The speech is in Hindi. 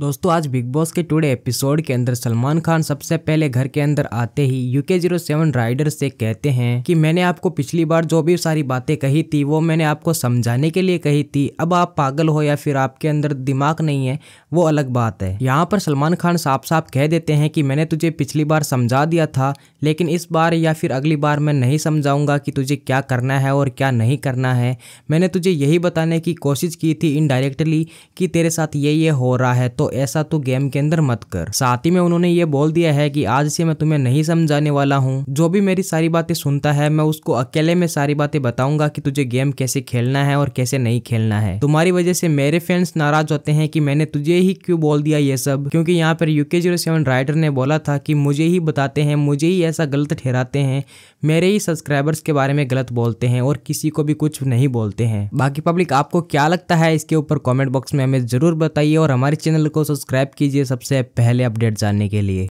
दोस्तों आज बिग बॉस के टुडे एपिसोड के अंदर सलमान खान सबसे पहले घर के अंदर आते ही यूके जीरो सेवन राइडर से कहते हैं कि मैंने आपको पिछली बार जो भी सारी बातें कही थी वो मैंने आपको समझाने के लिए कही थी अब आप पागल हो या फिर आपके अंदर दिमाग नहीं है वो अलग बात है यहाँ पर सलमान खान साफ साफ कह देते हैं कि मैंने तुझे पिछली बार समझा दिया था लेकिन इस बार या फिर अगली बार मैं नहीं समझाऊंगा कि तुझे क्या करना है और क्या नहीं करना है मैंने तुझे यही बताने की कोशिश की थी इनडायरेक्टली कि तेरे साथ ये ये हो रहा है तो तो ऐसा तू तो गेम के अंदर मत कर साथ ही में उन्होंने ये बोल दिया है कि आज से मैं तुम्हें नहीं समझाने वाला हूँ जो भी मेरी सारी बातें सुनता है मैं उसको अकेले में सारी बातें बताऊंगा कि तुझे गेम कैसे खेलना है और कैसे नहीं खेलना है तुम्हारी वजह से मेरे फ्रेंड्स नाराज होते हैं कि मैंने तुझे ही क्यों बोल दिया ये सब क्योंकि यहाँ पर यूके जीरो सेवन राइडर ने बोला था कि मुझे ही बताते हैं मुझे ही ऐसा गलत ठहराते हैं मेरे ही सब्सक्राइबर्स के बारे में गलत बोलते हैं और किसी को भी कुछ नहीं बोलते हैं बाकी पब्लिक आपको क्या लगता है इसके ऊपर कॉमेंट बॉक्स में हमें जरूर बताइए और हमारे चैनल को सब्सक्राइब कीजिए सबसे पहले अपडेट जानने के लिए